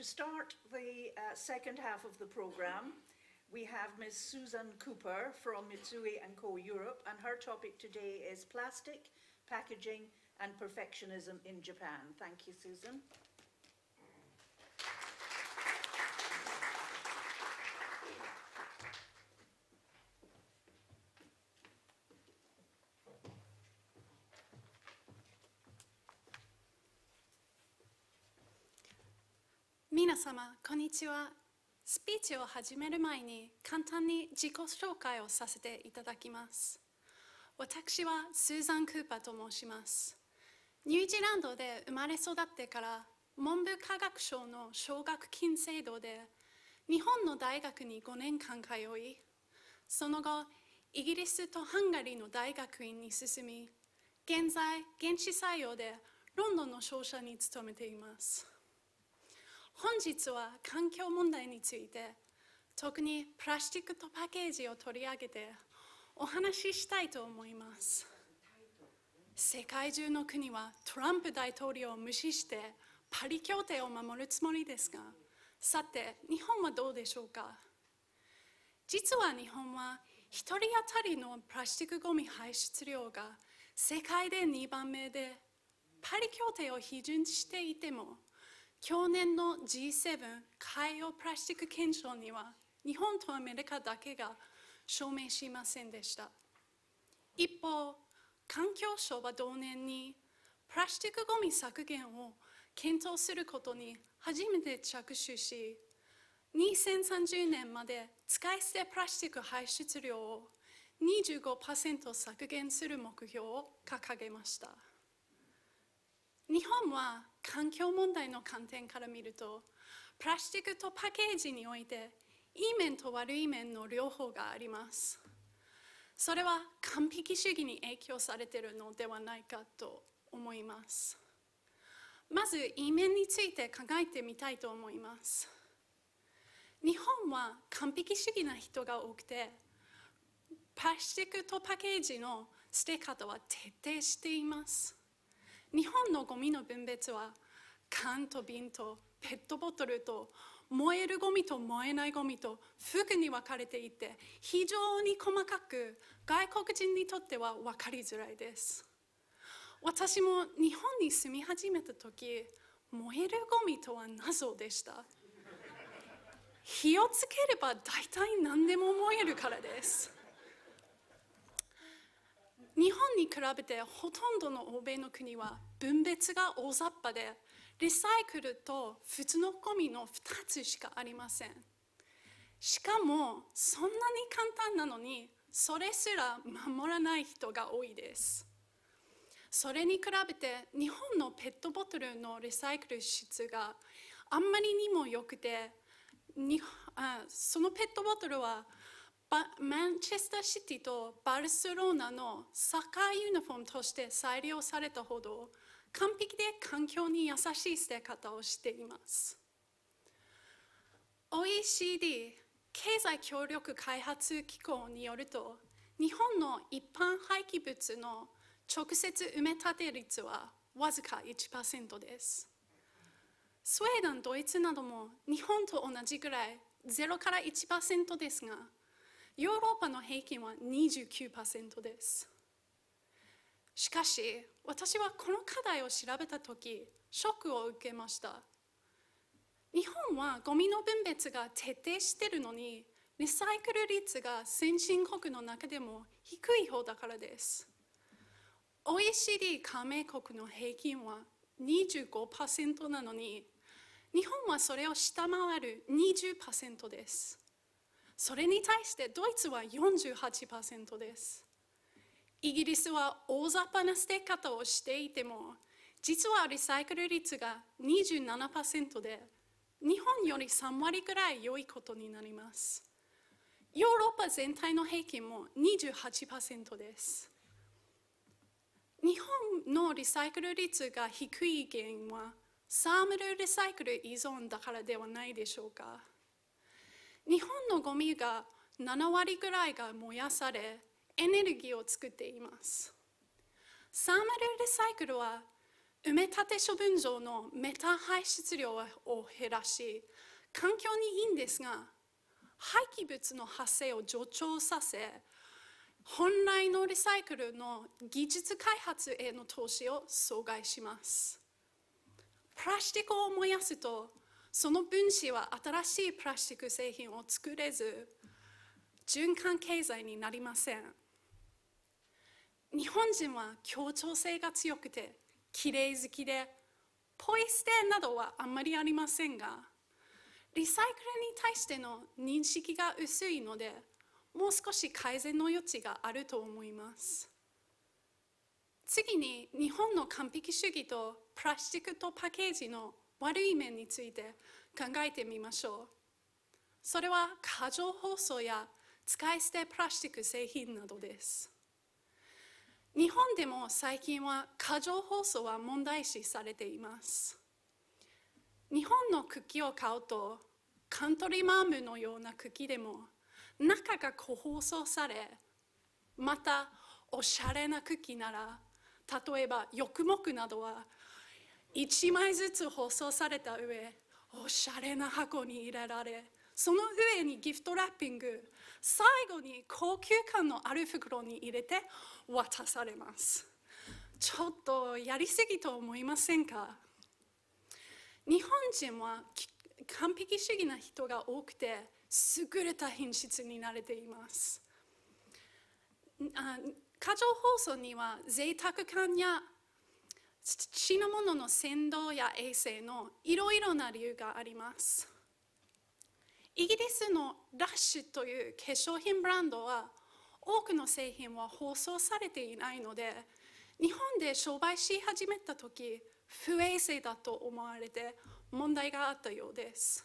To start the uh, second half of the programme, we have Ms. Susan Cooper from Mitsui & Co Europe, and her topic today is plastic, packaging and perfectionism in Japan. Thank you, Susan. 様、こんにちは。スピーチを始める前に簡単に自己紹介をさせていただきます。私はスーザン・クーパーと申します。ニュージーランドで生まれ育ってから文部科学省の奨学金制度で日本の大学に5年間通いその後イギリスとハンガリーの大学院に進み現在現地採用でロンドンの商社に勤めています。本日は環境問題について特にプラスチックとパッケージを取り上げてお話ししたいと思います世界中の国はトランプ大統領を無視してパリ協定を守るつもりですがさて日本はどうでしょうか実は日本は1人当たりのプラスチックごみ排出量が世界で2番目でパリ協定を批准していても去年の G7 海洋プラスチック憲章には日本とアメリカだけが証明しませんでした一方環境省は同年にプラスチックごみ削減を検討することに初めて着手し2030年まで使い捨てプラスチック排出量を25%削減する目標を掲げました日本は環境問題の観点から見るとプラスチックとパッケージにおいていい面と悪い面の両方がありますそれは完璧主義に影響されているのではないかと思いますまずいい面について考えてみたいと思います日本は完璧主義な人が多くてプラスチックとパッケージの捨て方は徹底しています日本のゴミの分別は缶と瓶とペットボトルと燃えるゴミと燃えないゴミと服に分かれていて非常に細かく外国人にとっては分かりづらいです私も日本に住み始めた時燃えるゴミとは謎でした火をつければ大体何でも燃えるからです日本に比べてほとんどの欧米の国は分別が大雑把でリサイクルと普通のゴミの2つしかありませんしかもそんなに簡単なのにそれすら守らない人が多いですそれに比べて日本のペットボトルのリサイクル質があんまりにも良くてにあそのペットボトルはマンチェスターシティとバルセロナのサッカーユニフォームとして再利用されたほど完璧で環境に優しい捨て方をしています OECD 経済協力開発機構によると日本の一般廃棄物の直接埋め立て率はわずか1%ですスウェーデンドイツなども日本と同じぐらい0から1%ですがヨーロッパの平均は29%です。しかし、私はこの課題を調べたとき、ショックを受けました。日本はゴミの分別が徹底しているのに、リサイクル率が先進国の中でも低い方だからです。OECD 加盟国の平均は25%なのに、日本はそれを下回る20%です。それに対してドイツは48%です。イギリスは大雑把な捨て方をしていても、実はリサイクル率が27%で、日本より3割くらい良いことになります。ヨーロッパ全体の平均も28%です。日本のリサイクル率が低い原因は、サームルリサイクル依存だからではないでしょうか。日本のゴミが7割ぐらいが燃やされエネルギーを作っていますサーマルリサイクルは埋め立て処分場のメタ排出量を減らし環境にいいんですが廃棄物の発生を助長させ本来のリサイクルの技術開発への投資を阻害しますプラスチックを燃やすとその分子は新しいプラスチック製品を作れず循環経済になりません日本人は協調性が強くてきれい好きでポイ捨てなどはあんまりありませんがリサイクルに対しての認識が薄いのでもう少し改善の余地があると思います次に日本の完璧主義とプラスチックとパッケージの悪い面について考えてみましょうそれは過剰包装や使い捨てプラスチック製品などです日本でも最近は過剰包装は問題視されています日本の茎を買うとカントリーマームのような茎でも中が個包装されまたおしゃれな茎なら例えば玉目などは1枚ずつ包装された上おしゃれな箱に入れられその上にギフトラッピング最後に高級感のある袋に入れて渡されますちょっとやりすぎと思いませんか日本人は完璧主義な人が多くて優れた品質に慣れています過剰包装には贅沢感や土のものの先導や衛星のいろいろな理由がありますイギリスのラッシュという化粧品ブランドは多くの製品は包装されていないので日本で商売し始めた時不衛生だと思われて問題があったようです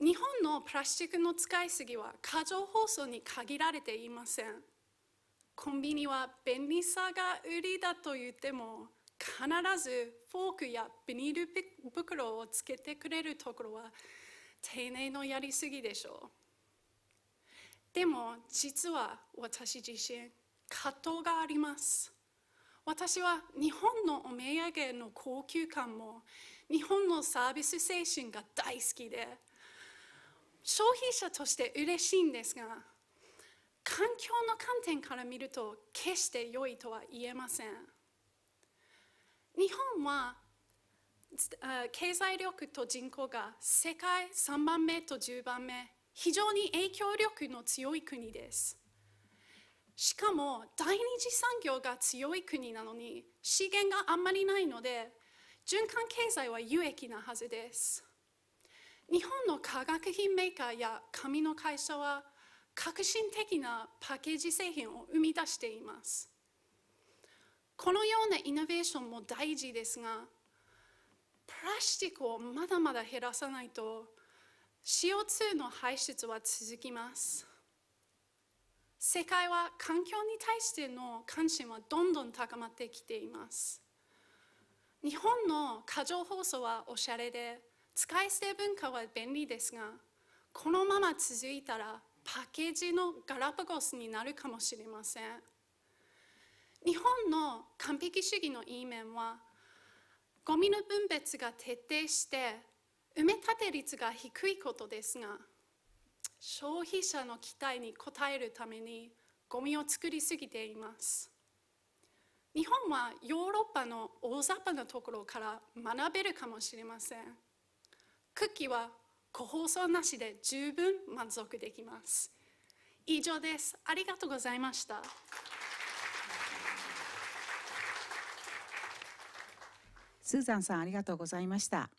日本のプラスチックの使いすぎは過剰包装に限られていませんコンビニは便利さが売りだと言っても必ずフォークやビニール袋をつけてくれるところは丁寧のやりすぎでしょうでも実は私自身葛藤があります私は日本のお土産の高級感も日本のサービス精神が大好きで消費者として嬉しいんですが環境の観点から見ると決して良いとは言えません日本は経済力と人口が世界3番目と10番目非常に影響力の強い国ですしかも第二次産業が強い国なのに資源があんまりないので循環経済は有益なはずです日本の化学品メーカーや紙の会社は革新的なパッケージ製品を生み出していますこのようなイノベーションも大事ですがプラスチックをまだまだ減らさないと CO2 の排出は続きます世界は環境に対しての関心はどんどん高まってきています日本の過剰放送はおしゃれで使い捨て文化は便利ですがこのまま続いたらパッケージのガラパゴスになるかもしれません日本の完璧主義のいい面はゴミの分別が徹底して埋め立て率が低いことですが消費者の期待に応えるためにゴミを作りすぎています日本はヨーロッパの大雑把なところから学べるかもしれませんクッキーは個包装なしで十分満足できます。以上です。ありがとうございました。スーザンさんありがとうございました、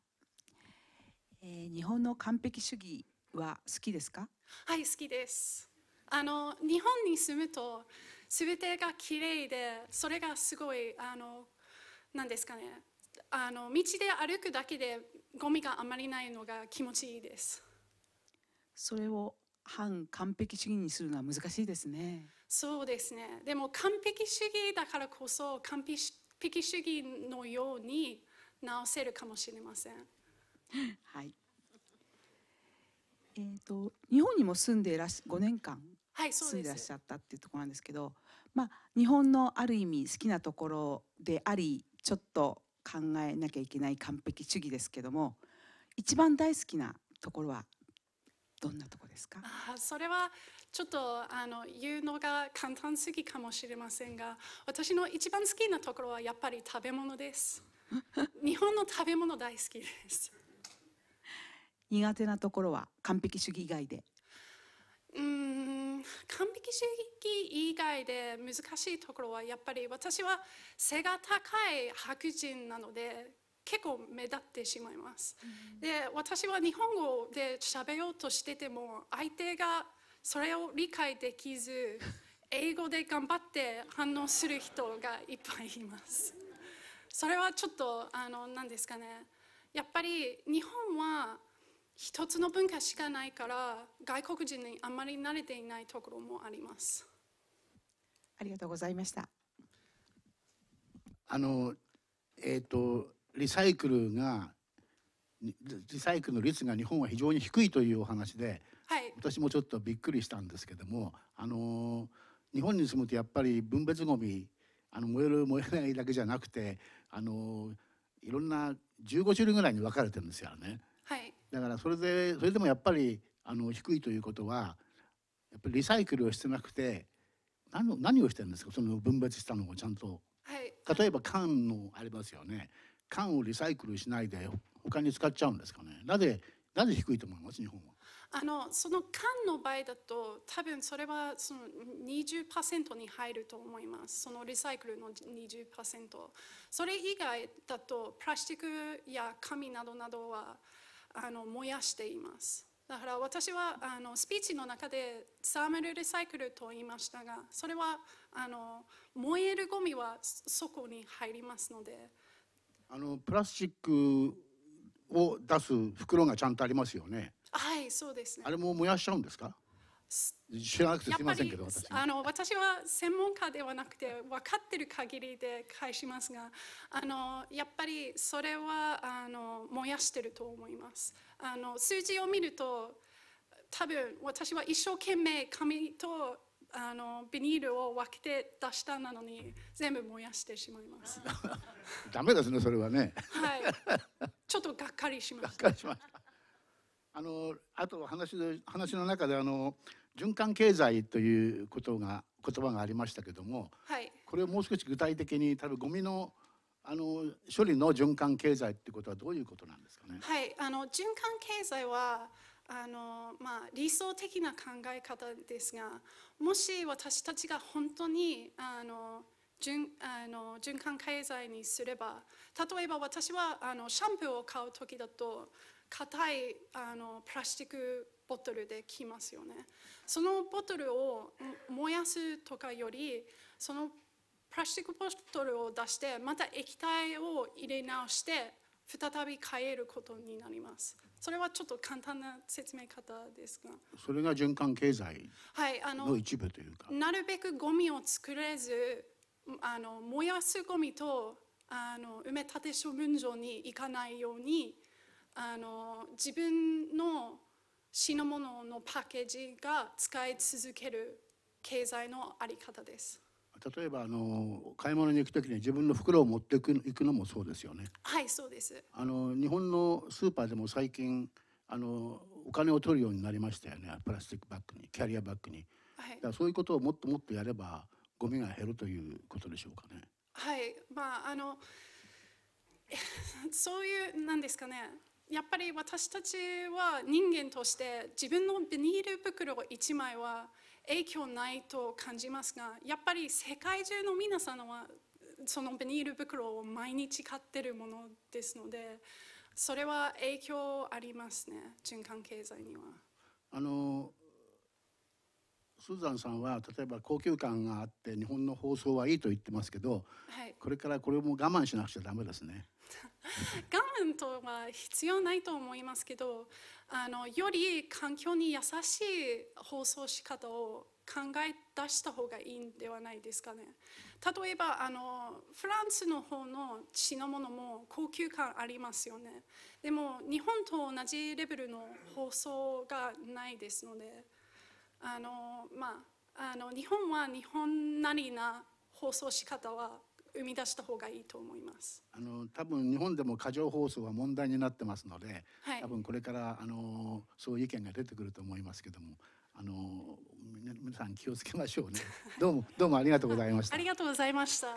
えー、日本の完璧主義は好きですかはい好きですあの日本に住むと全てが綺麗でそれがすごいあのなんですかねあの道で歩くだけでゴミがあまりないのが気持ちいいですそれを反完璧主義にするのは難しいですねそうですねでも完璧主義だからこそ完璧主義のように直せるかもしれませんはいえーと、日本にも住んでいらし5年間住んでいらっしゃったっていうところなんですけど、はい、まあ、日本のある意味好きなところでありちょっと考えなきゃいけない完璧主義ですけども一番大好きなところはどんなとこですかあそれはちょっとあの言うのが簡単すぎかもしれませんが私の一番好きなところはやっぱり食べ物です 日本の食べ物大好きです苦手なところは完璧主義以外でうん完璧主義以外で難しいところはやっぱり私は背が高い白人なので結構目立ってしまいます。で私は日本語で喋ようとしてても相手がそれを理解できず英語で頑張って反応する人がいっぱいいます。それはちょっとあの何ですかねやっぱり日本は一つの文化しかないから外国人にあんまり慣れていないところもありますありがとうございましたあのえっ、ー、とリサイクルがリサイクルの率が日本は非常に低いというお話で、はい、私もちょっとびっくりしたんですけどもあの日本に住むとやっぱり分別ごみあの燃える燃えないだけじゃなくてあのいろんな15種類ぐらいに分かれてるんですよね。だからそれでそれでもやっぱりあの低いということはやっぱりリサイクルをしてなくて何を何をしてるんですかその分別したのをちゃんと。はい、例えば缶のありますよね缶をリサイクルしないで他に使っちゃうんですかねなぜなぜ低いと思います日本はあのその缶の場合だと多分それはその20%に入ると思いますそのリサイクルの20%それ以外だとプラスチックや紙などなどはあの燃やしていますだから私はあのスピーチの中でサーマルリサイクルと言いましたがそれはあの燃えるゴミはそこに入りますのであのプラスチックを出す袋がちゃんとありますよねはいそうですねあれも燃やしちゃうんですか知らなくてすみませんけど私あの私は専門家ではなくて分かってる限りで返しますがあのやっぱりそれはあの燃やしてると思いますあの数字を見ると多分私は一生懸命紙とあのビニールを分けて出したなのに全部燃やしてしまいます ダメですねそれはねはいちょっとがっかりしましたあのあと話で話の中であの循環経済ということが言葉がありましたけども、はい、これをもう少し具体的に多分ゴミのあの処理の循環経済ってことはどういうことなんですかね。はい、あの循環経済はあのまあ、理想的な考え方ですがもし私たちが本当にあの循あの循環経済にすれば例えば私はあのシャンプーを買う時だと硬いあのプラスチックボトルで来ますよねそのボトルを燃やすとかよりそのプラスチックボトルを出してまた液体を入れ直して再び変えることになりますそれはちょっと簡単な説明方ですがそれが循環経済の一部というか、はい、なるべくゴミを作れずあの燃やすゴミとあの埋め立て処分場に行かないようにあの自分の品物のパッケージが使い続ける経済のあり方です例えばあの買い物に行くときに自分の袋を持ってい行くのもそうですよねはいそうですあの日本のスーパーでも最近あのお金を取るようになりましたよねプラスチックバッグにキャリアバッグに、はい、だからそういうことをもっともっとやればゴミが減るということでしょうかねはいまああのそういうなんですかねやっぱり私たちは人間として自分のビニール袋1枚は影響ないと感じますがやっぱり世界中の皆さんはそのビニール袋を毎日買ってるものですのでそれは影響ありますね循環経済には。あのスーザンさんは例えば高級感があって日本の放送はいいと言ってますけど、はい、これからこれも我慢しなくちゃダメですね。我 慢とは必要ないと思いますけどあのより環境に優しい放送仕方を考え出した方がいいんではないですかね例えばあのフランスの方の品物も高級感ありますよねでも日本と同じレベルの放送がないですのであのまああの日本は日本なりな放送仕方は生み出した方がいいと思います。あの多分日本でも過剰放送は問題になってますので、はい、多分これからあのそういう意見が出てくると思いますけども。あの皆さん気をつけましょうね。どうもどうもありがとうございました。ありがとうございました。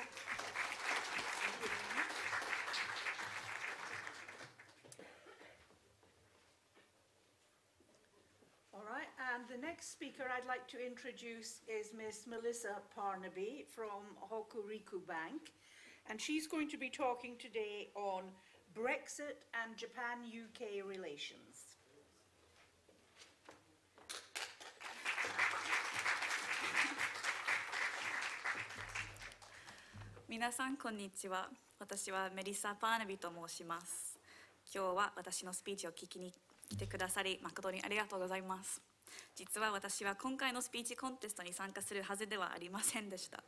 next speaker I'd like to introduce is Miss Melissa Parnaby from Hokuriku Bank, and she's going to be talking today on Brexit and Japan-UK relations. Minasan konnichiwa. 私はメリサ・パーナビと申します。今日は私のスピーチを聞きに来てくださり誠にありがとうございます。実は私は今回のスピーチコンテストに参加するはずではありませんでした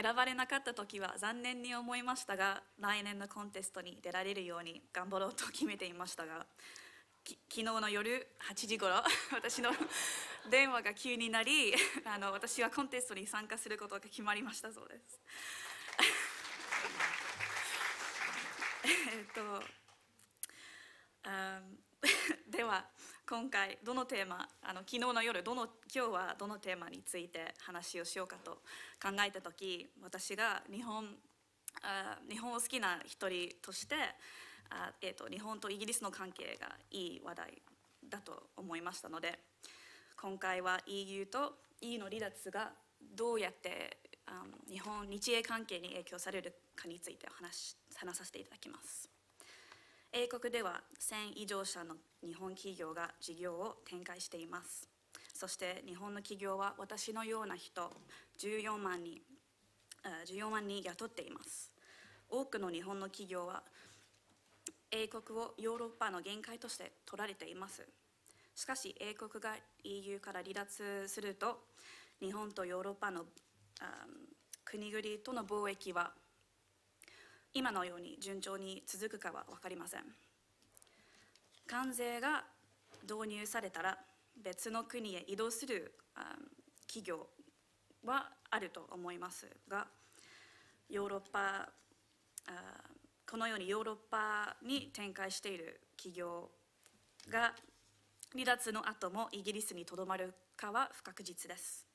選ばれなかった時は残念に思いましたが来年のコンテストに出られるように頑張ろうと決めていましたが昨日の夜8時頃 私の 電話が急になり あの私はコンテストに参加することが決まりましたそうです。えっと、では今回どのテーマあの昨日の夜どの今日はどのテーマについて話をしようかと考えた時私が日本あ日本を好きな一人としてあ、えーと、日本とイギリスの関係がいい話題だと思いましたので今回は EU と EU の離脱がどうやってあ日本日英関係に影響されるかについて話話させていただきます。英国では1000以上社の日本企業が事業を展開していますそして日本の企業は私のような人14万人14万人雇っています多くの日本の企業は英国をヨーロッパの限界として取られていますしかし英国が EU から離脱すると日本とヨーロッパの国々との貿易は今のように順調に続くかは分かりません関税が導入されたら別の国へ移動する企業はあると思いますがヨーロッパこのようにヨーロッパに展開している企業が離脱の後もイギリスにとどまるかは不確実です。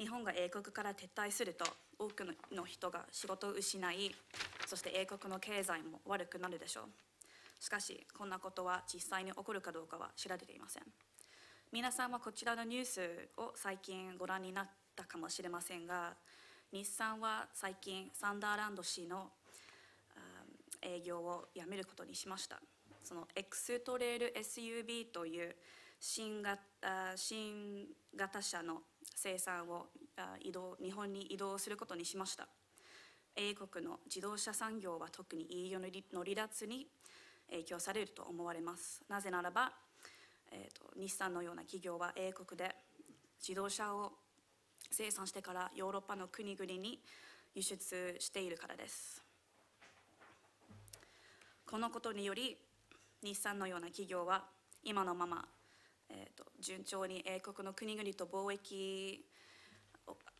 日本が英国から撤退すると多くの人が仕事を失いそして英国の経済も悪くなるでしょうしかしこんなことは実際に起こるかどうかは知られていません皆さんはこちらのニュースを最近ご覧になったかもしれませんが日産は最近サンダーランド氏の営業をやめることにしましたそのエクストレール SUV という新型新型車の生産を移動日本に移動することにしました英国の自動車産業は特に EU の離脱に影響されると思われますなぜならば、えーと、と日産のような企業は英国で自動車を生産してからヨーロッパの国々に輸出しているからですこのことにより日産のような企業は今のままえーと、順調に英国の国々と貿易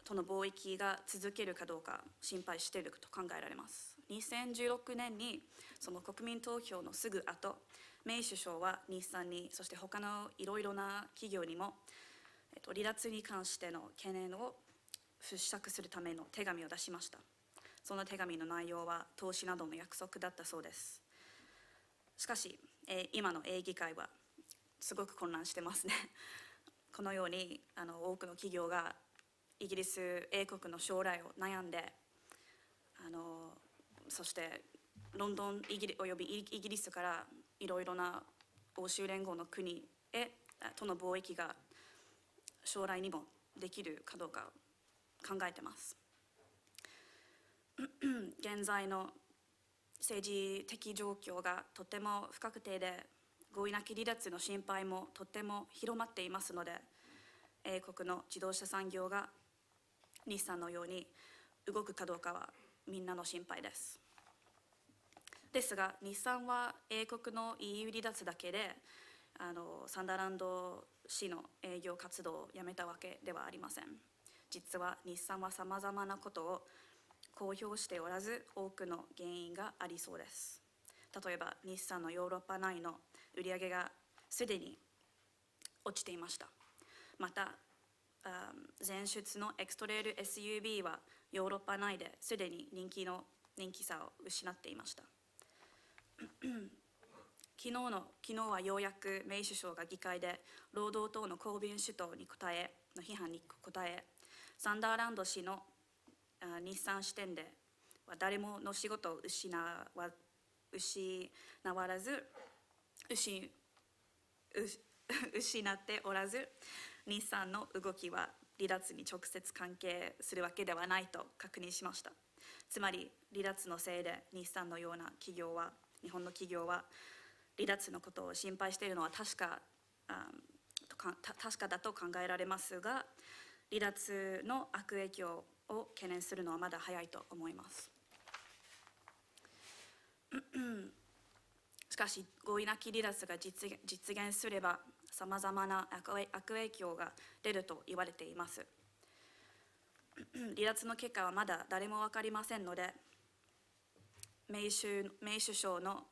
との貿易が続けるかどうか心配していると考えられます2016年にその国民投票のすぐ後メイ首相は日産にそして他のいろいろな企業にも、えっと、離脱に関しての懸念を払拭するための手紙を出しましたその手紙の内容は投資などの約束だったそうですしかし、え今の英議会はすごく混乱してますね このようにあの多くの企業がイギリス英国の将来を悩んであのそしてロンドンイギリおよびイギリスからいろいろな欧州連合の国へとの貿易が将来にもできるかどうか考えてます。現在の政治的状況がとても不確定で合意なき離脱の心配もとても広まっていますので英国の自動車産業が日産のように動くかどうかはみんなの心配ですですが日産は英国の EU 離脱だけであのサンダーランド市の営業活動をやめたわけではありません実は日産はさまざまなことを公表しておらず多くの原因がありそうです例えば日産のヨーロッパ内の売り上げがすでに落ちていましたまた前出のエクストレール SUV はヨーロッパ内ですでに人気の人気さを失っていました 昨日の昨日はようやくメイ首相が議会で労働党の公民主党に答えの批判に答えサンダーランド氏の日産視点では誰もの仕事を失わ失わらず失失 っておらず日産の動きは離脱に直接関係するわけではないと確認しましたつまり離脱のせいで日産のような企業は日本の企業は離脱のことを心配しているのは確か,、うん、確かだと考えられますが離脱の悪影響を懸念するのはまだ早いと思います。しかし合意なき離脱が実現すればさまざまな悪影響が出ると言われています 離脱の結果はまだ誰も分かりませんのでメイ首相の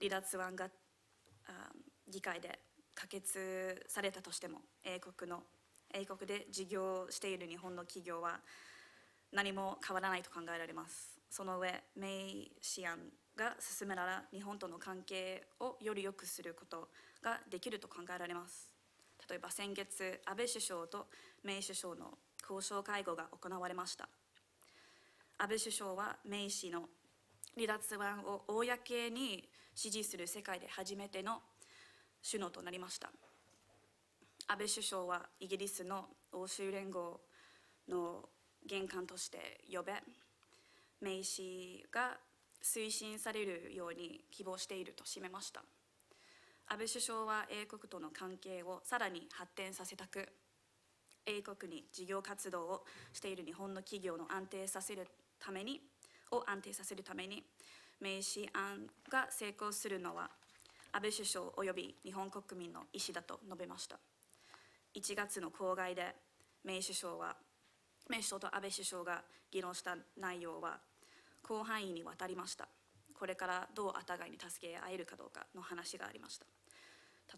離脱案が議会で可決されたとしても英国の英国で事業している日本の企業は何も変わらないと考えられますその上メイシアンが進めなら日本との関係をより良くすることができると考えられます例えば先月安倍首相とメイ首相の交渉会合が行われました安倍首相はメイ氏の離脱案を公に支持する世界で初めての首脳となりました安倍首相はイギリスの欧州連合の玄関として呼べメイ氏が推進されるように希望していると締めました安倍首相は英国との関係をさらに発展させたく英国に事業活動をしている日本の企業の安定させるためにを安定させるために名刺案が成功するのは安倍首相及び日本国民の意思だと述べました1月の公害でメイ首相はメイ首相と安倍首相が議論した内容は広範囲に渡りましたこれからどうあたがいに助け合えるかどうかの話がありました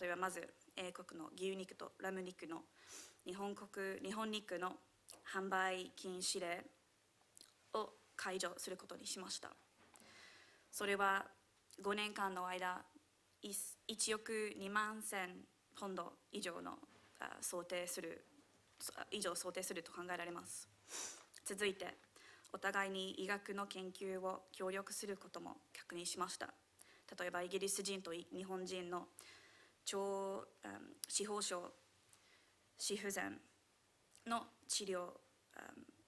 例えばまず英国の牛肉とラム肉の日本国日本肉の販売禁止令を解除することにしましたそれは5年間の間 1, 1億2万1000ポンド以上の想定する以上想定すると考えられます続いてお互いに医学の研究を協力することも確認しました例えばイギリス人と日本人の超、司法省死不全の治療、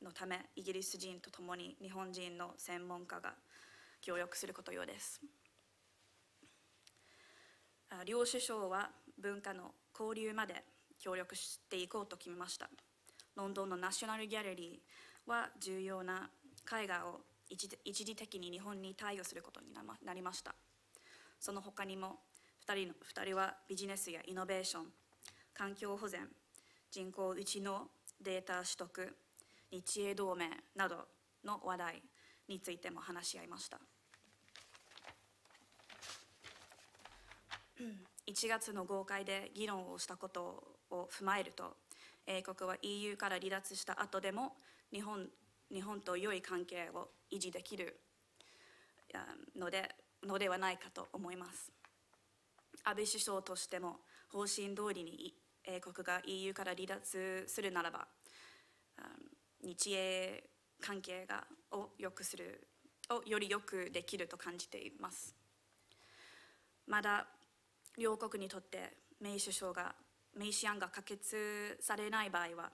のためイギリス人と共に日本人の専門家が協力することようです両首相は文化の交流まで協力していこうと決めましたロンドンのナショナルギャラリーは重要な絵画を一時的に日本に貸与することになりましたその他にも2人の2人はビジネスやイノベーション環境保全人口うちのデータ取得日英同盟などの話題についても話し合いました1 月の豪快で議論をしたことを踏まえると英国は EU から離脱した後でも日本日本と良い関係を維持できるのでのではないかと思います安倍首相としても方針通りに英国が EU から離脱するならば日英関係がを良くするをより良くできると感じていますまだ両国にとってメイ首相がメイシ案が可決されない場合は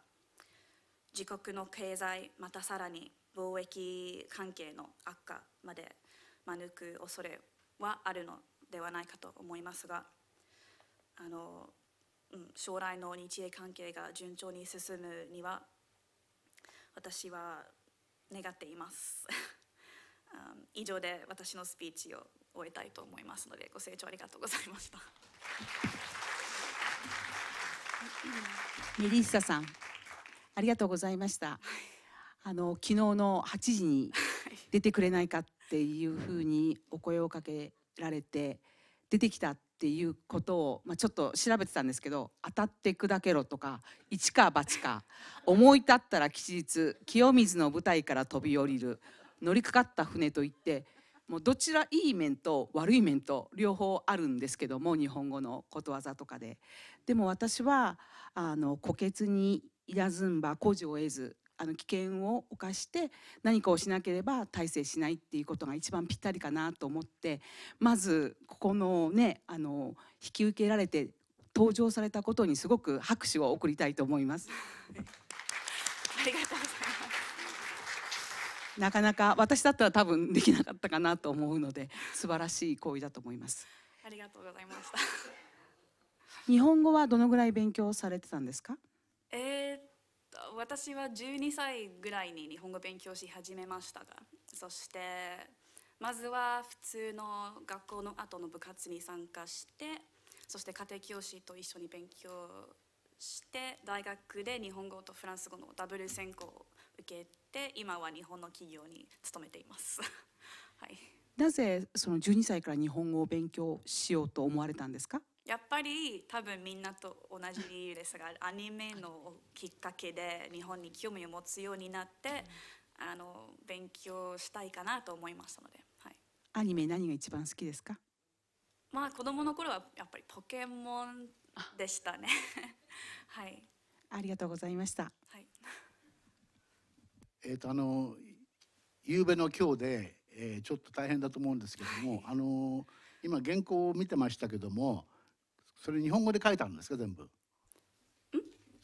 自国の経済またさらに貿易関係の悪化まで招く恐れはあるのではないかと思いますがあの、うん、将来の日英関係が順調に進むには私は願っています 以上で私のスピーチを終えたいと思いますのでご清聴ありがとうございましたメリッサさんありがとうございました。あの昨日の8時に出てくれないかっていうふうにお声をかけられて出てきたっていうことを、まあ、ちょっと調べてたんですけど「当たって砕けろ」とか「一か八か」「思い立ったら吉日清水の舞台から飛び降りる」「乗りかかった船」といってもうどちらいい面と悪い面と両方あるんですけども日本語のことわざとかで。でも私はあの虎穴にいらずんば工事を得ずあの危険を犯して何かをしなければ大成しないっていうことが一番ぴったりかなと思ってまずここのねあの引き受けられて登場されたことにすごく拍手を送りたいと思います。ありがとうございます。なかなか私だったら多分できなかったかなと思うので素晴らしい行為だと思います。ありがとうございました。日本語はどのぐらい勉強されてたんですか？えー、っと私は12歳ぐらいに日本語勉強し始めましたがそしてまずは普通の学校の後の部活に参加してそして家庭教師と一緒に勉強して大学で日本語とフランス語のダブル専攻を受けて今は日本の企業に勤めています。はい、なぜその12歳から日本語を勉強しようと思われたんですかやっぱり多分みんなと同じ理由ですがアニメのきっかけで日本に興味を持つようになって、あの勉強したいかなと思いましたので、はい、アニメ何が一番好きですかまあ子供の頃はやっぱりポケモンでしたね はいありがとうございました、はい、えっ、とあの昨べの今日で、えー、ちょっと大変だと思うんですけども、はい、あの今原稿を見てましたけどもそれ日本語で書いたんですか全部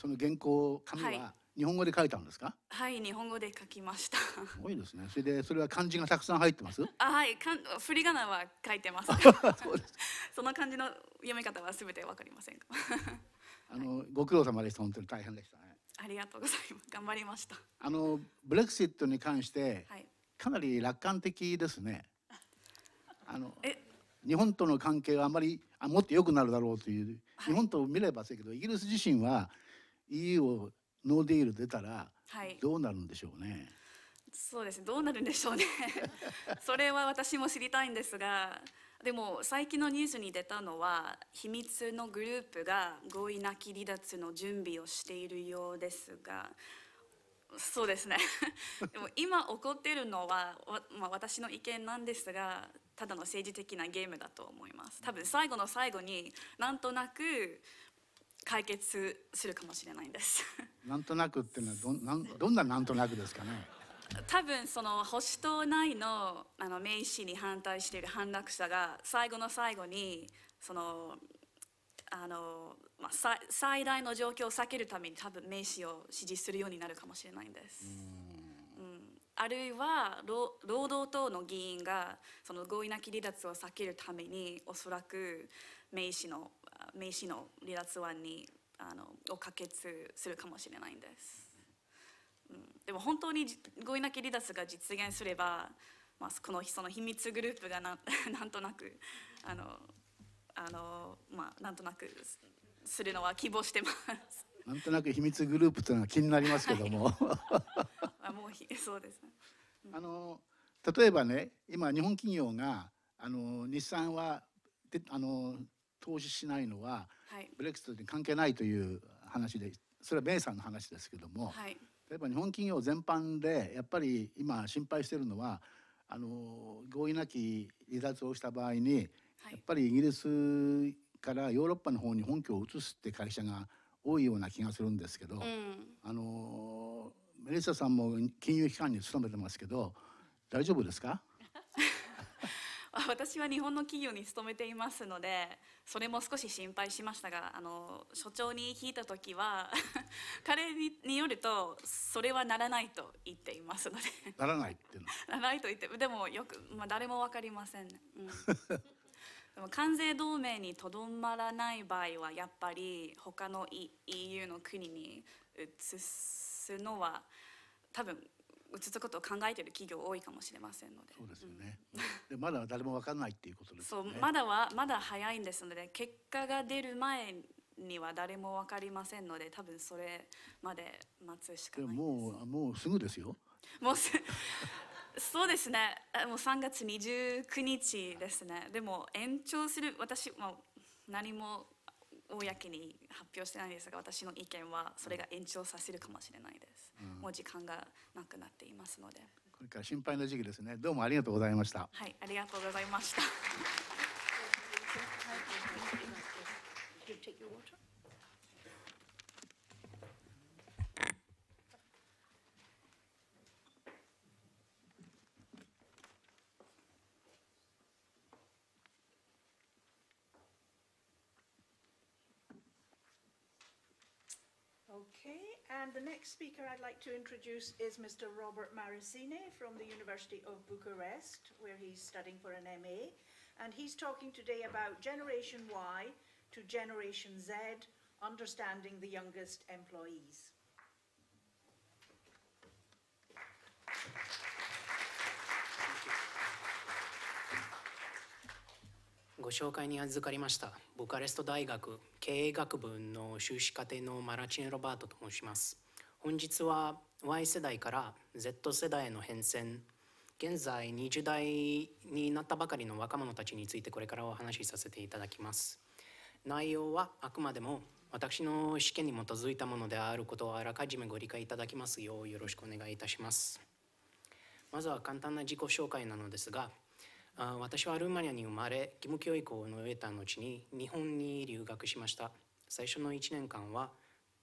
その原稿紙は、はい、日本語で書いたんですかはい日本語で書きましたすごいですねそれでそれは漢字がたくさん入ってますあはいかん振り仮名は書いてます その漢字の読み方はすべてわかりません あの、はい、ご苦労様でした本当に大変でしたねありがとうございます頑張りましたあのブレクシットに関して、はい、かなり楽観的ですねあのえ日本との関係はあまりあもっと良くなるだろうという、はい、日本と見ればそうけどイギリス自身は EU をノーディール出たらどうなるんでしょうね。はい、そうですねどうなるんでしょうね それは私も知りたいんですがでも最近のニュースに出たのは秘密のグループが合意なき離脱の準備をしているようですがそうですね でも今起こっているのは、まあ、私の意見なんですがただの政治的なゲームだと思います多分最後の最後になんとなく解決するかもしれないんですなんとなくっていうのはどなんどんななんとなくですかね多分その保守党内のあの名刺に反対している反落者が最後の最後にそのあの、まあ、最大の状況を避けるために多分名刺を支持するようになるかもしれないんです。あるいは労働党の議員がその合意なき離脱を避けるためにおそらく名刺の名刺の離脱案にあのを可決するかもしれないんです、うん、でも本当に合意なき離脱が実現すれば、まあ、このその秘密グループがな なんとなくあのあの、まあ、なんとなくするのは希望してますなんとなく秘密グループというのは気になりますけども、は い、あもうそうです、ね、うん、あの例えばね今日本企業があの日産はであの投資しないのは、はい、ブレクストに関係ないという話でそれはベイさんの話ですけども、はい、例えば日本企業全般でやっぱり今心配してるのはあの合意なき離脱をした場合に、はい、やっぱりイギリスからヨーロッパの方に本拠を移すって会社が多いような気がするんですけど、うん、あのメリッサさんも金融機関に勤めてますけど大丈夫ですか 私は日本の企業に勤めていますのでそれも少し心配しましたがあの所長に聞いた時は 彼によるとそれはならないと言っていますのでならないっていうの ならないと言ってでもよく、まあ、誰も分かりません、ね、うんでも関税同盟にとどまらない場合はやっぱり他の EU の国に移すのは多分移すことを考えている企業多いかもしれませんので。そうですよね。でまだ誰もわかんないっていうことです、ね、そうまだはまだ早いんですので結果が出る前には誰も分かりませんので多分それまで待つしかないです。もうもうすぐですよ。もうすそうですねもう3月29日ですねでも延長する私、も何も公に発表してないですが私の意見はそれが延長させるかもしれないです、うん、もう時間がなくなっていますのでこれから心配な時期ですねどうもありがとうございましたはいありがとうございました And the next speaker I'd like to introduce is Mr. Robert Marasini from the University of Bucharest, where he's studying for an MA. And he's talking today about Generation Y to Generation Z, understanding the youngest employees. ご紹介に預かりましたブカレスト大学経営学部の修士課程のマラチン・ロバートと申します本日は Y 世代から Z 世代への変遷現在20代になったばかりの若者たちについてこれからお話しさせていただきます内容はあくまでも私の試験に基づいたものであることをあらかじめご理解いただきますようよろしくお願いいたしますまずは簡単な自己紹介なのですがあ私はルーマニアに生まれ義務教育を終えた後に日本に留学しました最初の1年間は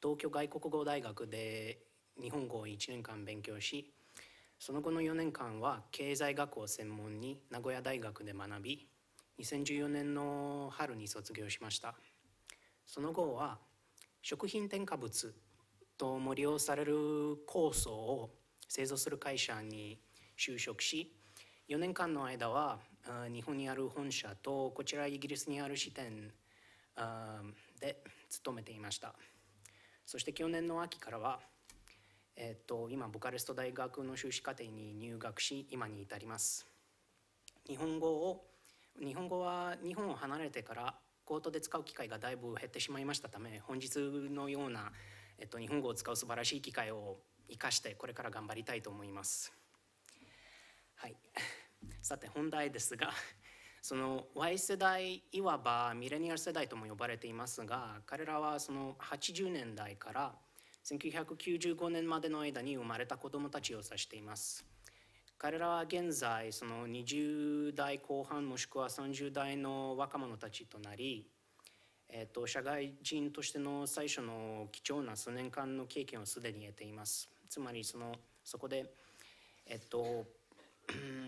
東京外国語大学で日本語を1年間勉強しその後の4年間は経済学を専門に名古屋大学で学び2014年の春に卒業しましたその後は食品添加物とも利用される酵素を製造する会社に就職し4年間の間は日本にある本社とこちらイギリスにある支店で勤めていましたそして去年の秋からは、えっと、今ブカレスト大学の修士課程に入学し今に至ります日本語を日本語は日本を離れてからコートで使う機会がだいぶ減ってしまいましたため本日のような、えっと、日本語を使う素晴らしい機会を生かしてこれから頑張りたいと思います。はいさて本題ですが その Y 世代いわばミレニアル世代とも呼ばれていますが彼らはその80年代から1995年までの間に生まれた子どもたちを指しています。彼らは現在その20代後半もしくは30代の若者たちとなり、えー、と社会人としての最初の貴重な数年間の経験をすでに得ています。つまりそのそこで、えっと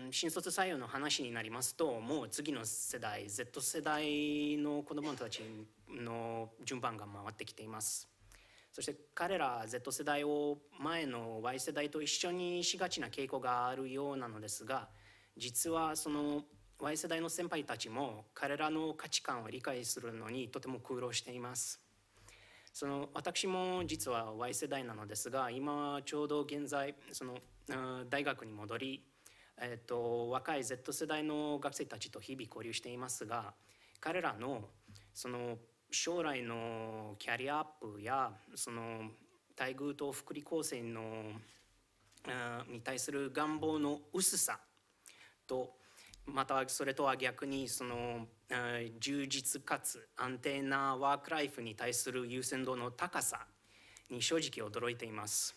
うん新卒採用の話になりますともう次の世代 Z 世代の子どもたちの順番が回ってきていますそして彼ら Z 世代を前の Y 世代と一緒にしがちな傾向があるようなのですが実はその Y 世代の先輩たちも彼らの価値観を理解するのにとても苦労していますその私も実は Y 世代なのですが今はちょうど現在その大学に戻りえーと、若い Z 世代の学生たちと日々交流していますが彼らのその将来のキャリアアップやその待遇と福利厚生のに対する願望の薄さとまたそれとは逆にその充実かつ安定なワークライフに対する優先度の高さに正直驚いています。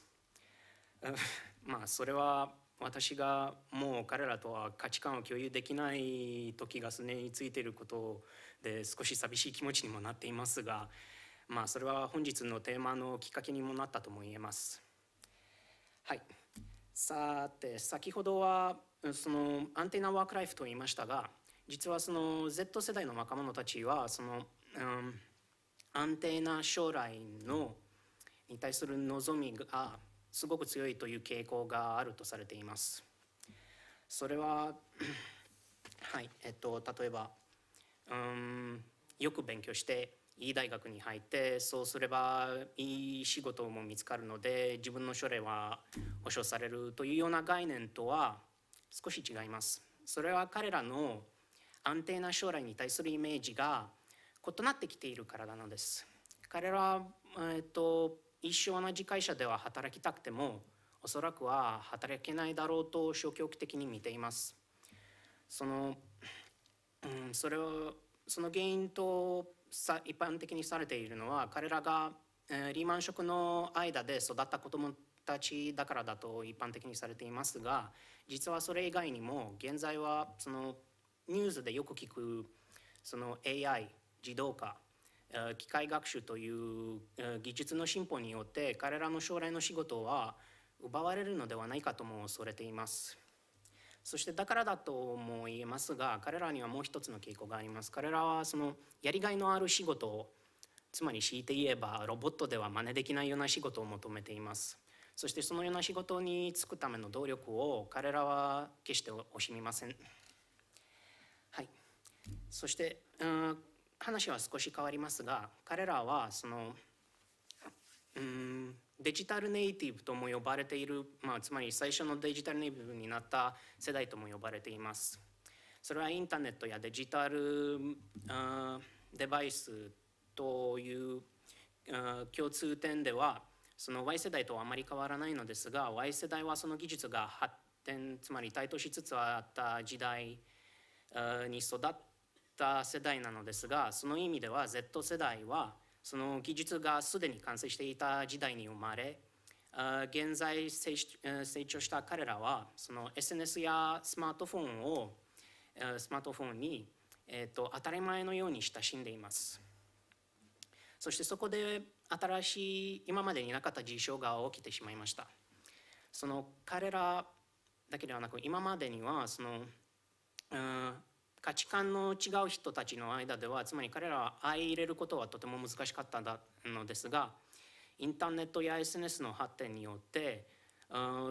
まあそれは私がもう彼らとは価値観を共有できない時が常についていることで少し寂しい気持ちにもなっていますが、まあ、それは本日のテーマのきっかけにもなったとも言えます。はい、さて先ほどはそのアンテナワークライフと言いましたが実はその Z 世代の若者たちはその、うん、安定な将来のに対する望みがすごく強いという傾向があるとされています。それは はいえっと、例えばうんよく勉強していい大学に入ってそうすればいい仕事も見つかるので自分の将来は保障されるというような概念とは少し違います。それは彼らの安定な将来に対するイメージが異なってきているからなのです。彼らは、えっと一生同じ会社では働きたくてもおそらくは働けないだろうと消極的に見ていますその、うん、それをその原因とさ一般的にされているのは彼らが、えー、リーマンショックの間で育った子どもたちだからだと一般的にされていますが実はそれ以外にも現在はそのニュースでよく聞くその AI 自動化機械学習という技術の進歩によって彼らの将来の仕事は奪われるのではないかとも恐れていますそしてだからだとも言えますが彼らにはもう一つの傾向があります彼らはそのやりがいのある仕事をつまり強いて言えばロボットでは真似できないような仕事を求めていますそしてそのような仕事に就くための動力を彼らは決して惜しみませんはいそして、うん話は少し変わりますが彼らはそのうんデジタルネイティブとも呼ばれている、まあ、つまり最初のデジタルネイティブになった世代とも呼ばれています。それはインターネットやデジタルデバイスという共通点ではその Y 世代とはあまり変わらないのですが Y 世代はその技術が発展つまり台頭しつつあった時代に育った世代なのですがその意味では Z 世代はその技術がすでに完成していた時代に生まれ現在成長した彼らはその SNS やスマートフォンをスマートフォンに、えーと、と当たり前のように親しんでいますそしてそこで新しい今までになかった事象が起きてしまいましたその彼らだけではなく今までにはその、うん価値観の違う人たちの間ではつまり彼らは相入れることはとても難しかったのですがインターネットや SNS の発展によって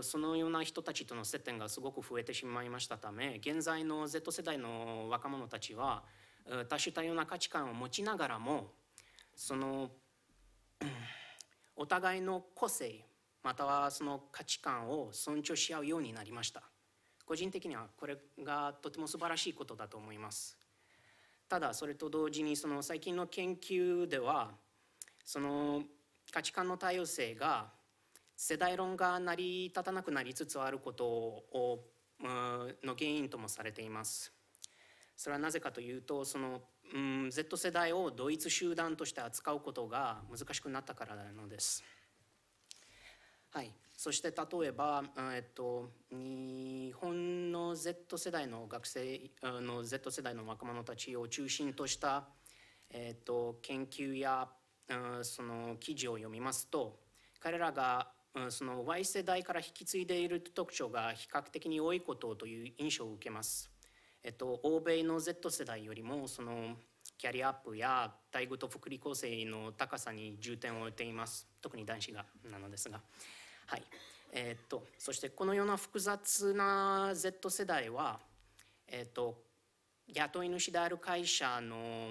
そのような人たちとの接点がすごく増えてしまいましたため現在の Z 世代の若者たちは多種多様な価値観を持ちながらもそのお互いの個性またはその価値観を尊重し合うようになりました個人的にはこれがとても素晴らしいことだと思います。ただそれと同時にその最近の研究ではその価値観の多様性が世代論が成り立たなくなりつつあることをの原因ともされています。それはなぜかというとその、うん、Z 世代を同一集団として扱うことが難しくなったからなのです。はい、そして例えば、えっと、日本の Z 世代の学生の Z 世代の若者たちを中心とした、えっと、研究やその記事を読みますと彼らがその Y 世代から引き継いでいる特徴が比較的に多いことという印象を受けます。えっと、欧米の Z 世代よりもそのキャリアアップや待遇と福利厚生の高さに重点を置いています特に男子がなのですが。はいえー、っとそしてこのような複雑な Z 世代は、えー、っと雇い主である会社の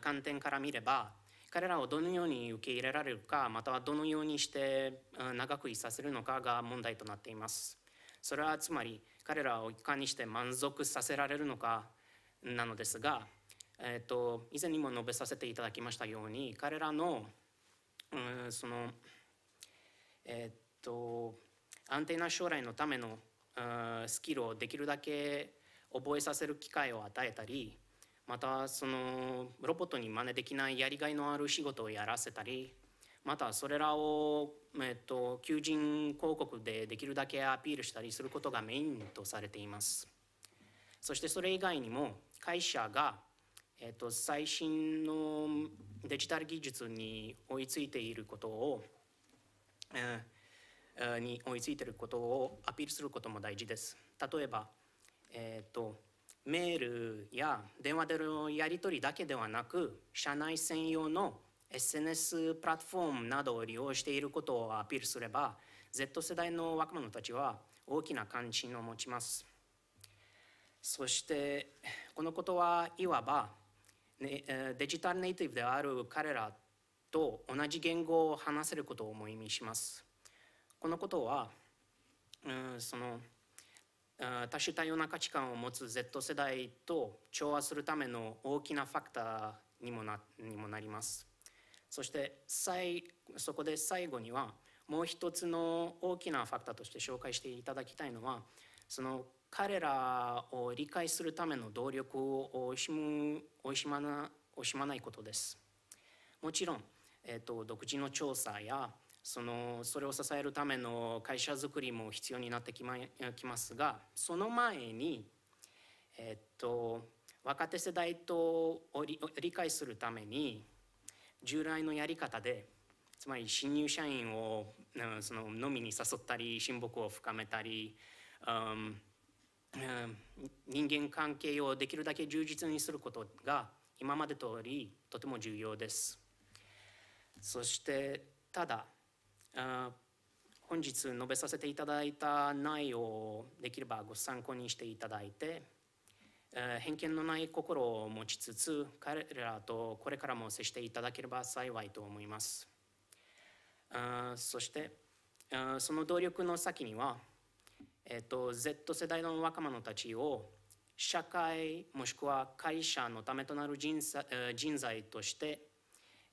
観点から見れば彼らをどのように受け入れられるかまたはどのようにして長くいさせるのかが問題となっていますそれはつまり彼らをいかにして満足させられるのかなのですが、えーと、と以前にも述べさせていただきましたように彼らの、うん、そのえっと安定な将来のためのスキルをできるだけ覚えさせる機会を与えたりまたそのロボットに真似できないやりがいのある仕事をやらせたりまたそれらを、えっと、求人広告でできるだけアピールしたりすることがメインとされていますそしてそれ以外にも会社が、えっと、最新のデジタル技術に追いついていることをに追いついてることをアピールすることも大事です。例えば、えーと、メールや電話でのやり取りだけではなく社内専用の SNS プラットフォームなどを利用していることをアピールすれば Z 世代の若者たちは大きな関心を持ちますそしてこのことはいわば、ね、デジタルネイティブである彼らと同じ言語を話せることをも意味します。このことは、うん、その多種多様な価値観を持つ Z 世代と調和するための大きなファクターにもなにもなります。そしてそこで最後にはもう一つの大きなファクターとして紹介していただきたいのはその彼らを理解するための動力を惜しむ惜しまな惜しまないことです。もちろんえっと、独自の調査やそのそれを支えるための会社づくりも必要になってきまきますがその前に、えっ、と若手世代と理解するために従来のやり方でつまり新入社員を、うん、その飲みに誘ったり親睦を深めたり、うん、人間関係をできるだけ充実にすることが今まで通りとても重要です。そしてただ本日述べさせていただいた内容をできればご参考にしていただいて偏見のない心を持ちつつ彼らとこれからも接していただければ幸いと思いますそしてその努力の先には、えー、と Z 世代の若者たちを社会もしくは会社のためとなる人人材として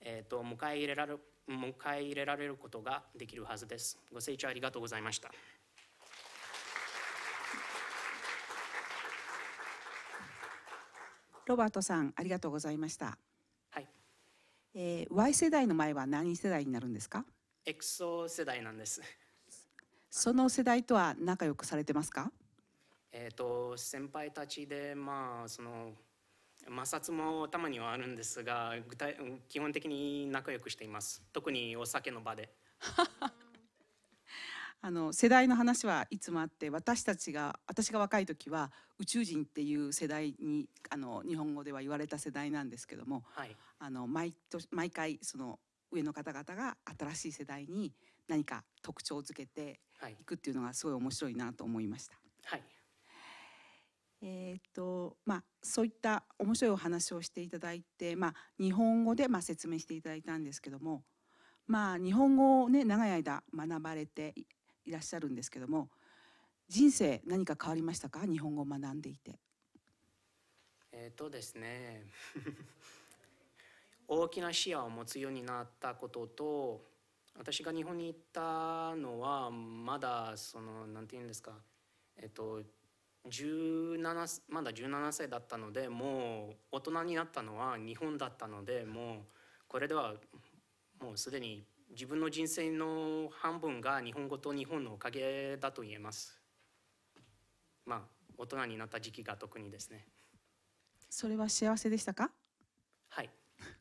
えーと、迎え入れられ迎え入れられることができるはずです。ご清聴ありがとうございました。ロバートさん、ありがとうございました。はい。えー、Y 世代の前は何世代になるんですか？XO 世代なんです。その世代とは仲良くされてますか？えっ、ー、と先輩たちでまあその摩擦もたまにはあるんですが具体基本的に仲良くしています特にお酒の場で あの世代の話はいつもあって私たちが私が若い時は宇宙人っていう世代にあの日本語では言われた世代なんですけども、はい、あの毎毎回その上の方々が新しい世代に何か特徴をつけていくっていうのがすごい面白いなと思いました。はいえーとまあ、そういった面白いお話をしていただいて、まあ、日本語でま説明していただいたんですけども、まあ、日本語を、ね、長い間学ばれていらっしゃるんですけども人生何か変わりましたか日本語を学んでいて。えっ、ー、とですね 大きな視野を持つようになったことと私が日本に行ったのはまだその何て言うんですかえっ、ー、と17まだ17歳だったのでもう大人になったのは日本だったのでもうこれではもうすでに自分の人生の半分が日本語と日本のおかげだと言えますまあ大人になった時期が特にですねそれは幸せでしたかはい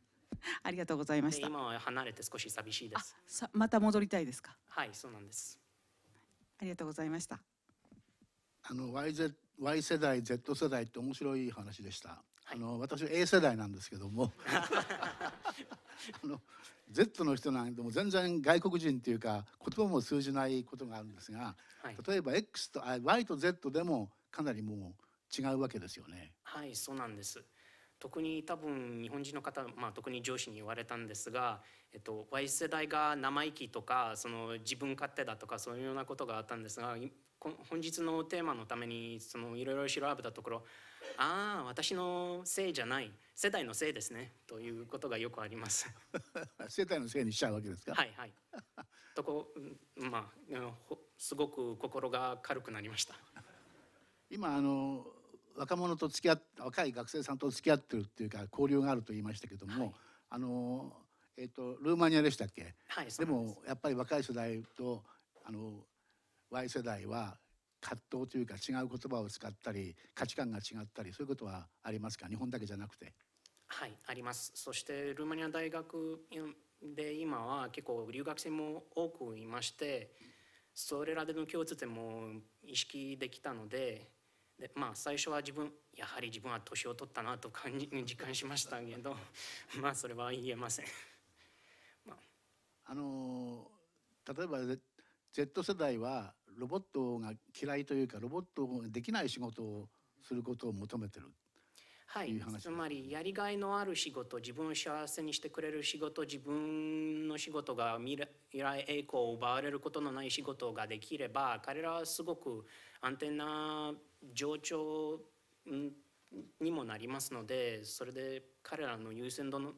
ありがとうございました今は離れて少し寂しいですまた戻りたいですかはいそうなんですありがとうございましたあの YZ Y 世代 Z 世代って面白い話でした、はい、あの私は A 世代なんですけども あの Z の人なんでも全然外国人っていうか言葉も通じないことがあるんですが、はい、例えば X とあ Y と Z でもかなりもう違うわけですよね。はいそうなんです特に多分日本人の方、まあ、特に上司に言われたんですが、えっと、Y 世代が生意気とかその自分勝手だとかそういうようなことがあったんですが本日のテーマのためにいろいろ調べたところ「ああ私のせいじゃない世代のせいですね」ということがよくあります。世代のせいにしちゃうわけですかはいはい。とこまあすごく心が軽くなりました。今あの若者と付き合って若い学生さんと付き合ってるっていうか交流があると言いましたけども、はい、あのえっ、ー、とルーマニアでしたっけ、はい、でもやっぱり若い世代とあの Y 世代は葛藤というか違う言葉を使ったり価値観が違ったりそういうことはありますか日本だけじゃなくて。はいありますそしてルーマニア大学で今は結構留学生も多くいましてそれらでの共通点も意識できたのででまあ最初は自分やはり自分は年を取ったなと感じ実感しましたけど まあそれは言えませんまあ、あの例えば Z 世代はロボットが嫌いというかロボットができない仕事をすることを求めてるはい、つまりやりがいのある仕事自分を幸せにしてくれる仕事自分の仕事が未来栄光を奪われることのない仕事ができれば彼らはすごく安定な上長にもなりますのでそれで彼らの優先度の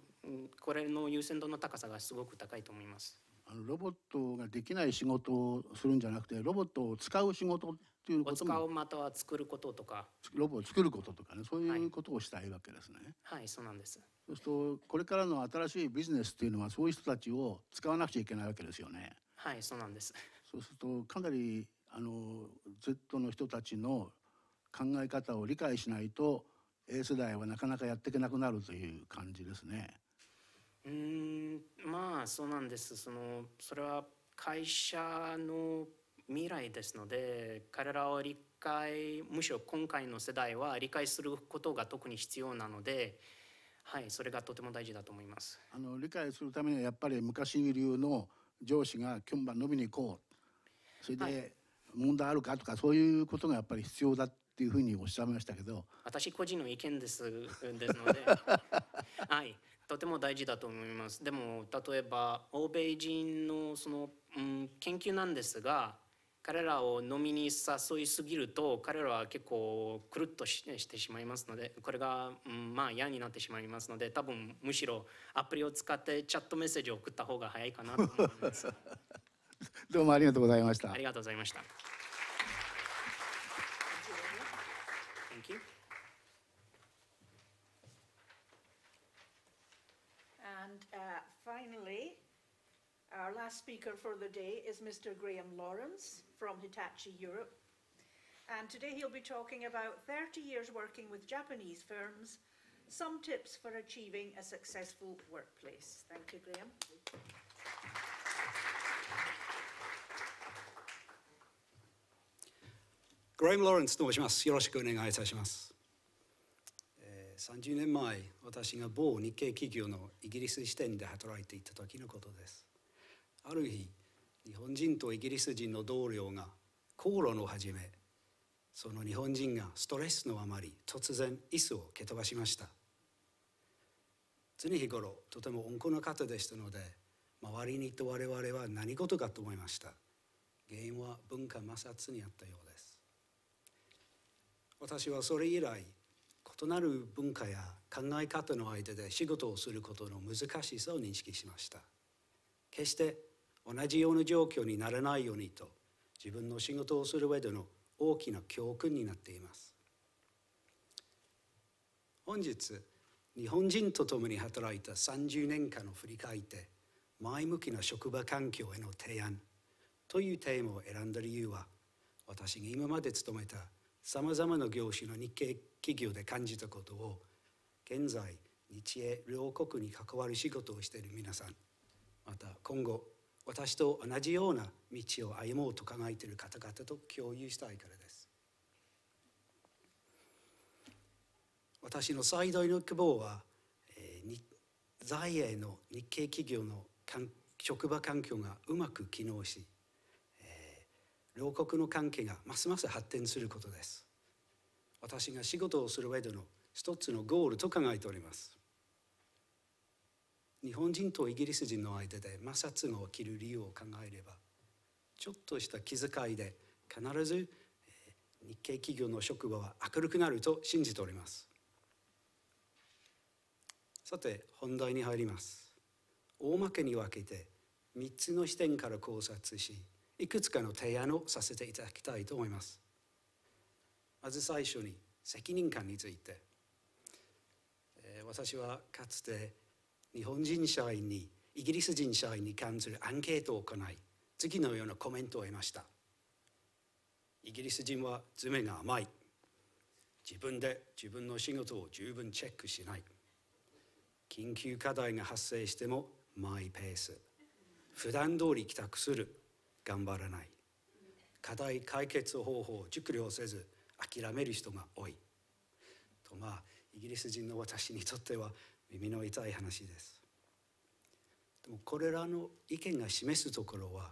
これの優先度の高さがすごく高いと思います。あのロボットができない仕事をするんじゃなくてロボットを使う仕事っていうことも使うまたは作ることとかロボを作ることとかねそういうことをしたいわけですね、はい、はい、そうなんですそうするとこれからの新しいビジネスっていうのはそういう人たちを使わなくちゃいけないわけですよねはいそうなんですそうするとかなりあの Z の人たちの考え方を理解しないと A 世代はなかなかやっていけなくなるという感じですねうんまあそうなんですそのそれは会社の未来ですので彼らを理解むしろ今回の世代は理解することが特に必要なので、はい、それがとても大事だと思いますあの理解するためにはやっぱり昔流の上司が今晩飲みに行こうそれで問題あるかとか、そういうことがやっぱり必要だっていうふうにおっしゃいましたけど私個人の意見ですですので はいとても大事だと思いますでも例えば欧米人のその、うん、研究なんですが彼らを飲みに誘いすぎると彼らは結構くるっとししてしまいますのでこれが、うん、まあ嫌になってしまいますので多分むしろアプリを使ってチャットメッセージを送った方が早いかなと思います どうもありがとうございましたありがとうございました Thank you. And uh, finally, our last speaker for the day is Mr. Graham Lawrence from Hitachi Europe. And today he'll be talking about 30 years working with Japanese firms, some tips for achieving a successful workplace. Thank you, Graham. Graham Lawrence と申します。よろしくお願いいたします。30年前私が某日系企業のイギリス支店で働いていた時のことですある日日本人とイギリス人の同僚が口論を始めその日本人がストレスのあまり突然椅子を蹴飛ばしました常日頃とても温厚な方でしたので周りにと我々は何事かと思いました原因は文化摩擦にあったようです私はそれ以来なる文化や考え方の間で仕事をすることの難しさを認識しました決して同じような状況にならないようにと自分の仕事をする上での大きな教訓になっています本日日本人と共に働いた30年間を振り返って前向きな職場環境への提案というテーマを選んだ理由は私が今まで勤めたさまざまな業種の日系企業で感じたことを現在日英両国に関わる仕事をしている皆さんまた今後私と同じような道を歩もうと考えている方々と共有したいからです私の最大の希望は、えー、在英の日系企業の職場環境がうまく機能し両国の関係がますます発展することです私が仕事をする上での一つのゴールと考えております日本人とイギリス人の間で摩擦が起きる理由を考えればちょっとした気遣いで必ず日系企業の職場は明るくなると信じておりますさて本題に入ります大まけに分けて3つの視点から考察しいくつかの提案をさせていただきたいと思います。まず最初に責任感について、え私はかつて日本人社員にイギリス人社員に関するアンケートを行い次のようなコメントを得ましたイギリス人は詰めが甘い自分で自分の仕事を十分チェックしない緊急課題が発生してもマイペース普段通り帰宅する頑張らない課題解決方法を熟慮せず諦める人が多いとまあイギリス人の私にとっては耳の痛い話ですでもこれらの意見が示すところは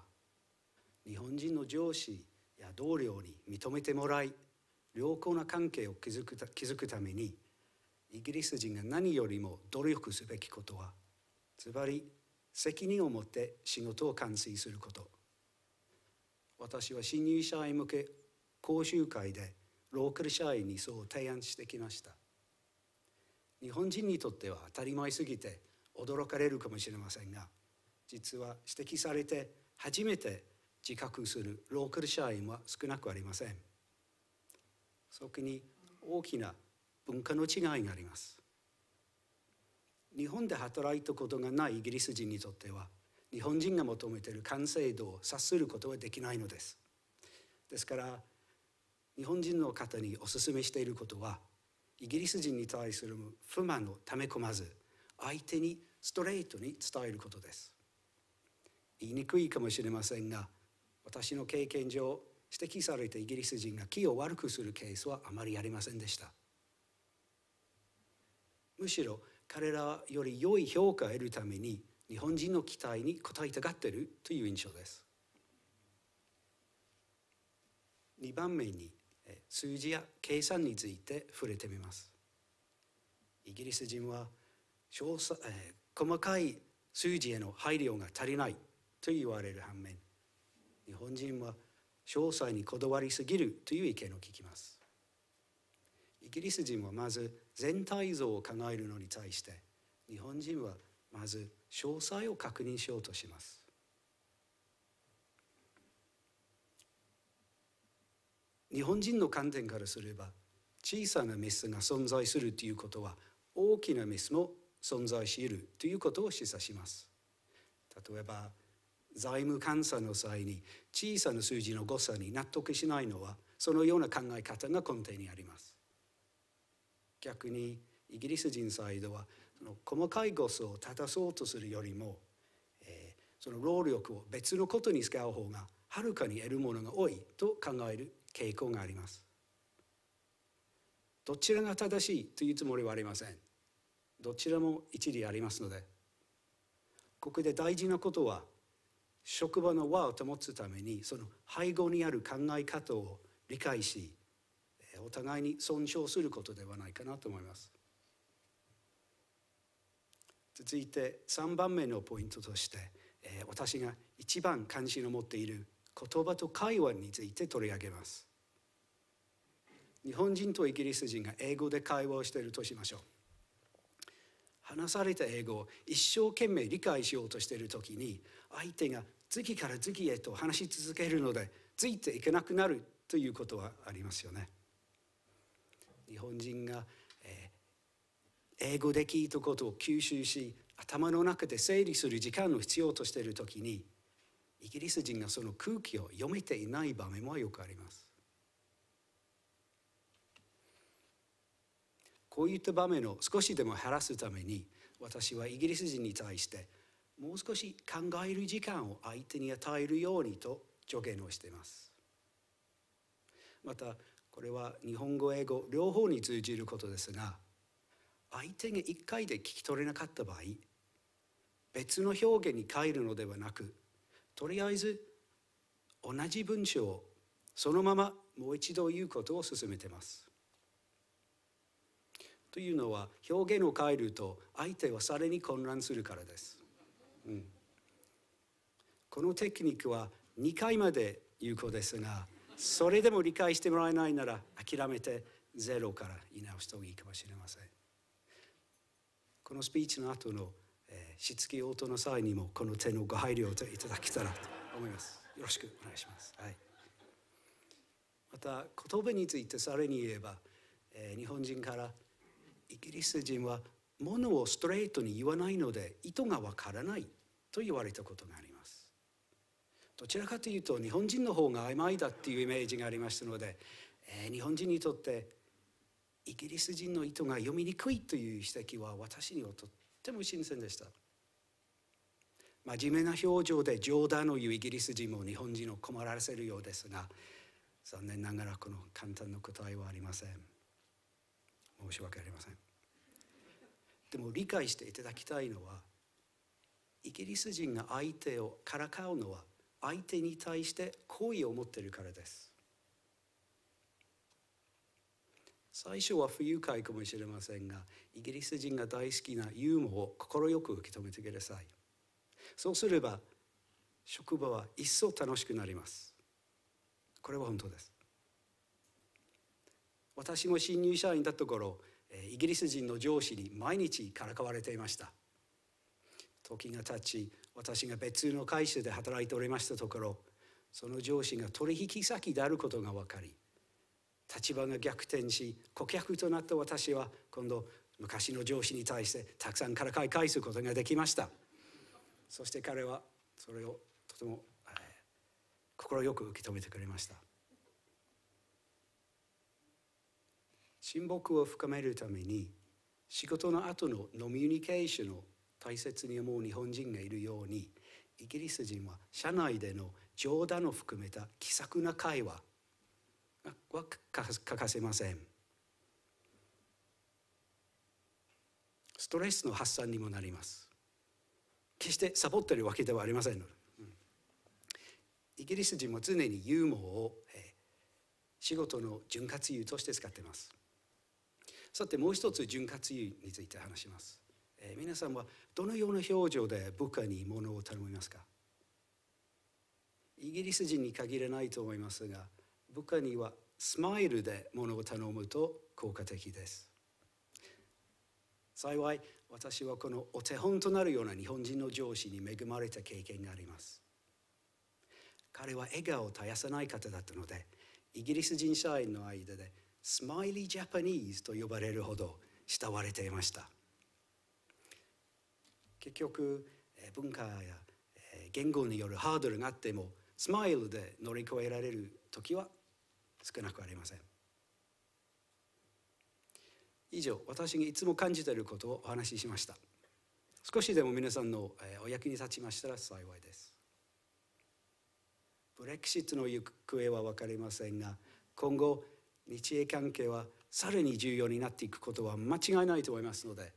日本人の上司や同僚に認めてもらい良好な関係を築く築くためにイギリス人が何よりも努力すべきことはずばり責任を持って仕事を完遂すること私は新入社員向け講習会でローカル社員にそう提案してきました日本人にとっては当たり前すぎて驚かれるかもしれませんが実は指摘されて初めて自覚するローカル社員は少なくありませんそこに大きな文化の違いがあります日本で働いたことがないイギリス人にとっては日本人が求めている完成度を察することはできないのですですから日本人の方にお勧めしていることはイギリス人に対する不満をため込まず相手にストレートに伝えることです言いにくいかもしれませんが私の経験上指摘されたイギリス人が気を悪くするケースはあまりありませんでしたむしろ彼らより良い評価を得るために日本人の期待に応えたがっているという印象です2番目に数字や計算について触れてみますイギリス人は詳細、えー、細かい数字への配慮が足りないと言われる反面日本人は詳細にこだわりすぎるという意見を聞きますイギリス人はまず全体像を考えるのに対して日本人はまず詳細を確認しようとします。日本人の観点からすれば小さなメスが存在するということは大きなメスも存在し得るということを示唆します。例えば財務監査の際に小さな数字の誤差に納得しないのはそのような考え方が根底にあります。逆にイギリス人サイドはの細かいゴスを正そうとするよりも、えー、その労力を別のことに使う方がはるかに得るものが多いと考える傾向があります。どちらが正しいというつもりはありません。どちらも一理ありますのでここで大事なことは職場の和を保つためにその背後にある考え方を理解しお互いに尊重することではないかなと思います。続いて3番目のポイントとして、えー、私が一番関心を持っている言葉と会話について取り上げます日本人とイギリス人が英語で会話をしているとしましょう話された英語を一生懸命理解しようとしている時に相手が次から次へと話し続けるのでついていけなくなるということはありますよね日本人が英語で聞いたことを吸収し頭の中で整理する時間を必要としている時にイギリス人がその空気を読めていない場面もよくあります。こういった場面を少しでも減らすために私はイギリス人に対してもう少し考える時間を相手に与えるようにと助言をしています。またこれは日本語英語両方に通じることですが相手が一回で聞き取れなかった場合別の表現に変えるのではなくとりあえず同じ文章をそのままもう一度言うことを勧めてます。というのは表現を変えると相手はさらに混乱するからです。うん、このテクニックは2回まで有効ですがそれでも理解してもらえないなら諦めてゼロから言い直してもいいかもしれません。このスピーチの後の、えー、質疑応答の際にもこの点のご配慮をいただけたらと思います。よろしくお願いします。はい、また言葉についてさらに言えば、えー、日本人からイギリス人はものをストレートに言わないので意図がわからないと言われたことがあります。どちらかというと日本人の方が曖昧だっていうイメージがありましたので、えー、日本人にとってイギリス人の意図が読みにくいという指摘は私にはとっても新鮮でした真面目な表情で冗談を言うイギリス人も日本人を困らせるようですが残念ながらこの簡単な答えはありません申し訳ありませんでも理解していただきたいのはイギリス人が相手をからかうのは相手に対して好意を持っているからです最初は不愉快かもしれませんがイギリス人が大好きなユーモアを快く受け止めてくださいそうすれば職場は一層楽しくなりますこれは本当です私も新入社員だった頃イギリス人の上司に毎日からかわれていました時が経ち私が別の会社で働いておりましたところその上司が取引先であることが分かり立場が逆転し顧客となった私は今度昔の上司に対してたくさんからかい返すことができましたそして彼はそれをとても快、えー、く受け止めてくれました親睦を深めるために仕事の後のノミュニケーションを大切に思う日本人がいるようにイギリス人は社内での冗談を含めた気さくな会話は欠かせませんストレスの発散にもなります決してサボってるわけではありませんので、うん、イギリス人も常にユーモアを、えー、仕事の潤滑油として使ってますさてもう一つ潤滑油について話します、えー、皆さんはどのような表情で部下に物を頼みますかイギリス人に限らないと思いますが部下にはスマイルで物を頼むと効果的です幸い私はこのお手本となるような日本人の上司に恵まれた経験があります彼は笑顔を絶やさない方だったのでイギリス人社員の間でスマイリージャパニーズと呼ばれるほど慕われていました結局文化や言語によるハードルがあってもスマイルで乗り越えられる時は少なくありません以上私がいつも感じていることをお話ししました少しでも皆さんのお役に立ちましたら幸いですブレクシットの行方は分かりませんが今後日英関係はさらに重要になっていくことは間違いないと思いますので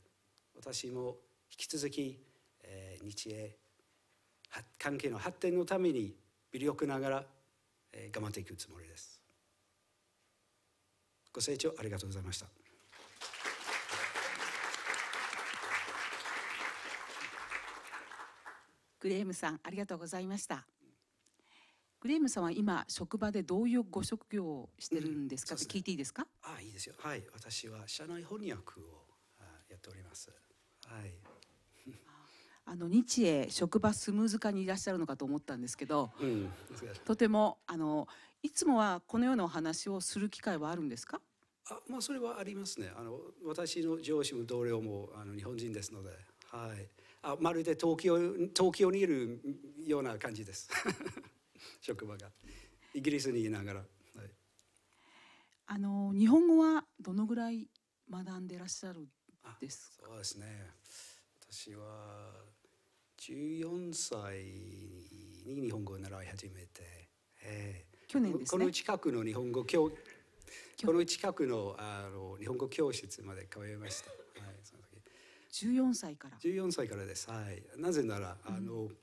私も引き続き、え日英関係の発展のために微力ながら、え頑張っていくつもりです。ご清聴ありがとうございました。グレームさんありがとうございました。グレームさんは今職場でどういうご職業をしてるんですか、うん、って聞いていいですか？すあいいですよ。はい、私は社内翻訳をやっております。はい。あの日英職場スムーズ化にいらっしゃるのかと思ったんですけど、うん、とてもあのいつもはこのようなお話をする機会はあるんですか？あまあそれはありますねあの私の上司も同僚もあの日本人ですので、はい、あまるで東京東京にいるような感じです 職場がイギリスにいながら、はい、あの日本語はどのぐらい学んでらっしゃるんですかそうですね私は14歳に日本語を習い始めて、えー、去年ですねこの近くの日本語教この近くのあの日本語教室まで通いました。はい、その時。14歳から。14歳からです。はい。なぜなら、あの、うん、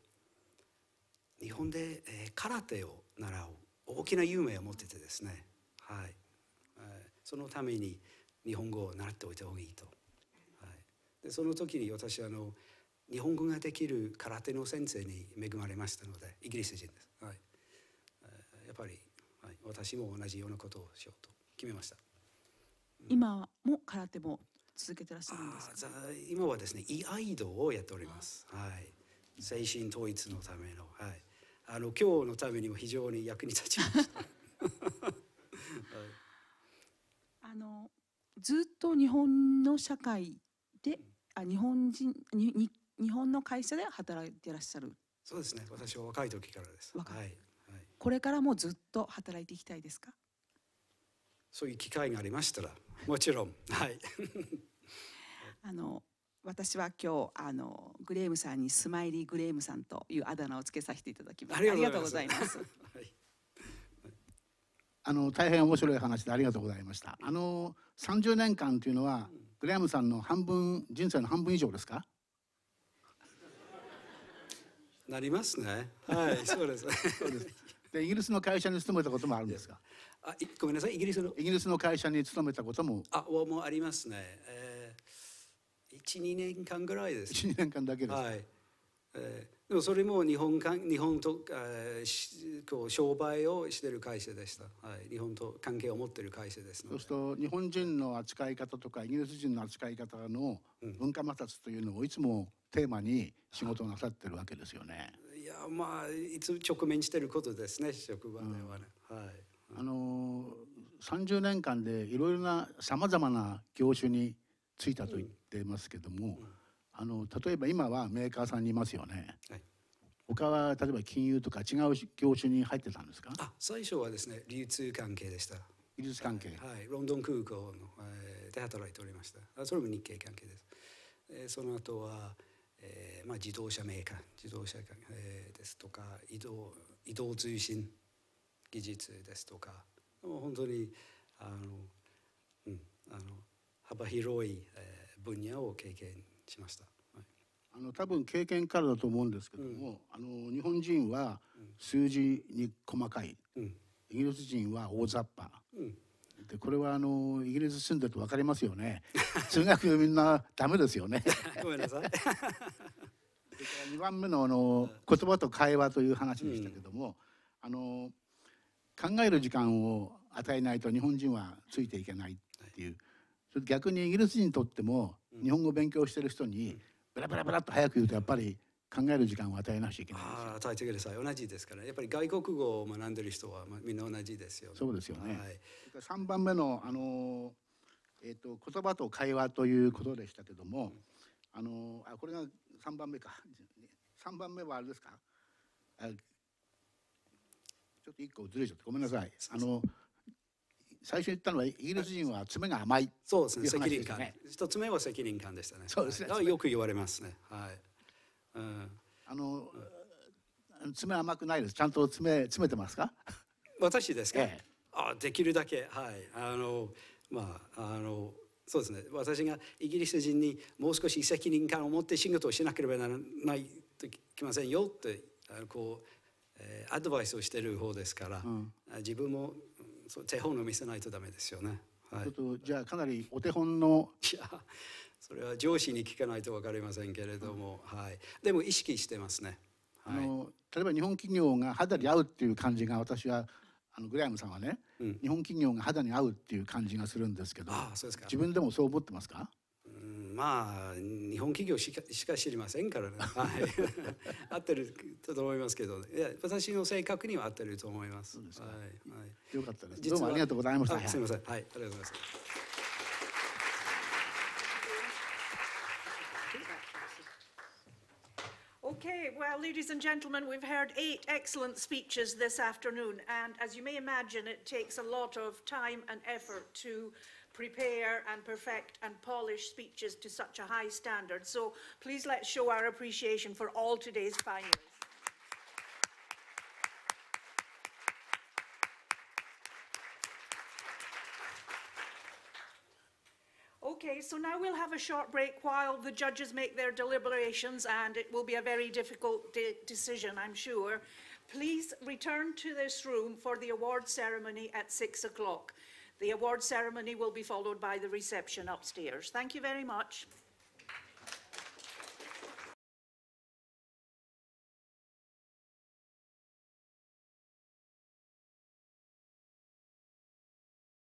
日本で、えー、空手を習う大きな夢を持っててですね。はい。そのために日本語を習っておいた方がいいと。はい。でその時に私あの日本語ができる空手の先生に恵まれましたのでイギリス人です。はい、やっぱり、はい、私も同じようなことをしようと決めました、うん、今も空手も続けてらっしゃるんです今はですね居合道をやっておりますはい精神統一のためのはいあの今日のためにも非常に役に立ちました、はい、あのずっと日本の社会で、あ日本人にに日本の会社で働いていらっしゃるそうですね私は若い時からですはい、はい、これからもずっと働いていきたいですかそういう機会がありましたらもちろんはい あの私は今日あのグレームさんにスマイリー・グレームさんというあだ名をつけさせていただきます。ありがとうございます。あの大変面白い話でありがとうございました。あの三十年間というのは、グレームさんの半分人生の半分以上ですか？なりますね。はい、そうです。です。でイギリスの会社に勤めたこともあるんですか？あごめんなさいイギリスのイギリスの会社に勤めたこともあおもありますね、えー、12年間ぐらいです12年間だけです、はいえー、でもそれも日本か日本と、えしこう商売をしてる会社でした、はい、日本と関係を持ってる会社ですそうすると日本人の扱い方とかイギリス人の扱い方の文化摩擦というのをいつもテーマに仕事をなさってるわけですよね、はい、いやまあいつ直面してることですね職場ではね、うん、はいあの30年間でいろいろなさまざまな業種に就いたと言ってますけども、あの例えば今はメーカーさんにいますよね。はい他は例えば金融とか違う業種に入ってたんですかあ最初はですね流通関係でした流通関係、はい、ロンドン空港の、えー、で働いておりましたあそれも日系関係です、えー、その後は、えー、まあ自動車メーカー自動車関係、えー、ですとか移動移動通信技術ですとかもう本当にあの、うん、あの幅広い、えー、分野を経験しました。はい、あの多分経験からだと思うんですけども、うん、あの日本人は数字に細かい、うん、イギリス人は大雑把、うんでこれはあのイギリス住んでると分かりますよね数 学みんなダメですよね ごめんなさい2 番目のあの言葉と会話という話でしたけども、うん、あの考える時間を与えないと日本人はついていけないっていう、はい、逆にイギリス人にとっても日本語を勉強してる人にブラブラブラっと早く言うとやっぱり考える時間を与えなきゃいけないああえてくださ同じですからやっぱり外国語を学んでる人は、みんな同じですよ、ね、そうですよね、はい、3番目の、あのえーと、と言葉と会話ということでしたけども、うん、あのあこれが3番目か3番目はあれですかちょっと一個ずれちゃってごめんなさい。あの最初言ったのはイギリス人は爪が甘い、そうですね。責任感。一つ目は責任感でしたね。そうですね。よく言われますね。はい。あの、爪甘くないです。ちゃんと爪詰めてますか？私ですか。あできるだけはい。あのまああの。そうですね私がイギリス人にもう少し責任感を持って仕事をしなければならないできませんよってこうえー、アドバイスをしてる方ですから、うん、自分もそう手本を見せないとダメですよね。はい、ちょっとじゃあかなりお手本のいやそれは上司に聞かないと分かりませんけれども、うん、はい、でも意識してますね。はい、あの例えば日本企業が肌に合うっていう感じが私はあのグライムさんはね、うん、日本企業が肌に合うっていう感じがするんですけど自分でもそう思ってますかまあ日本企業しかしか知りませんからね、はい、合ってると思いますけどいや私の性格には合ってると思います。すはい、はい、よかったですどうもありがとうございました。すみませんはいありがとうございます。Okay, well, ladies and gentlemen, we've heard eight excellent speeches this afternoon, and as you may imagine, it takes a lot of time and effort to prepare and perfect and polish speeches to such a high standard. So please let's show our appreciation for all today's finalists. Okay, so now we'll have a short break while the judges make their deliberations, and it will be a very difficult de decision, I'm sure. Please return to this room for the award ceremony at six o'clock. The award ceremony will be followed by the reception upstairs. Thank you very much.